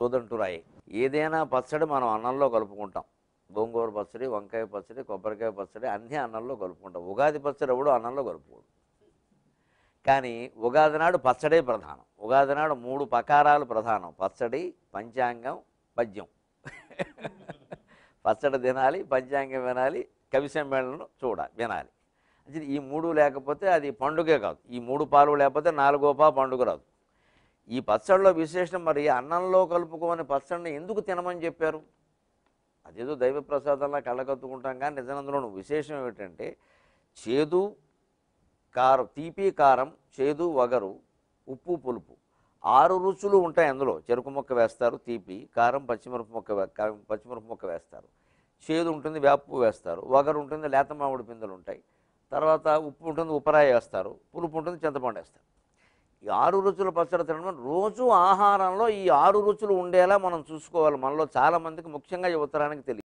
సోదంటురాయి ఏదైనా పచ్చడి మనం అన్నంలో కలుపుకుంటాం గోంగూర పచ్చడి వంకాయ పచ్చడి కొబ్బరికాయ పచ్చడి అన్నీ అన్నంలో కలుపుకుంటాం ఉగాది పచ్చడి ఎవడు అన్నంలో కలుపుకోడు కానీ ఉగాది నాడు పచ్చడే ప్రధానం ఉగాది నాడు మూడు పకారాలు ప్రధానం పచ్చడి పంచాంగం పద్యం పచ్చడి తినాలి పంచాంగం వినాలి కవి సమ్మేళనం చూడ వినాలి అంటే ఈ మూడు లేకపోతే అది పండుగే కాదు ఈ మూడు పాలు లేకపోతే నాలుగో పా పండుగ రాదు ఈ పచ్చడిలో విశేషం మరి అన్నంలో కలుపుకోమని పచ్చడిని ఎందుకు తినమని చెప్పారు అదేదో దైవ ప్రసాదంలా కళ్ళకత్తుకుంటాం కానీ నిజనందులో విశేషం ఏమిటంటే చేదు కారం తీపి కారం చేదు వగరు ఉప్పు పులుపు ఆరు రుచులు ఉంటాయి అందులో చెరుకు మొక్క వేస్తారు తీపి కారం పచ్చిమిరపు మొక్క పచ్చిమిరపు మొక్క వేస్తారు చేదు ఉంటుంది వేపు వేస్తారు వగరు ఉంటుంది లేత మామిడి పిందెలు ఉంటాయి తర్వాత ఉప్పు ఉంటుంది ఉప్పరాయి వేస్తారు పులుపు ఉంటుంది చింతపండు వేస్తారు ఈ ఆరు రుచులు పచ్చడి తినడం రోజు ఆహారంలో ఈ ఆరు రుచులు ఉండేలా మనం చూసుకోవాలి మనలో చాలామందికి ముఖ్యంగా ఉత్తరానికి తెలియదు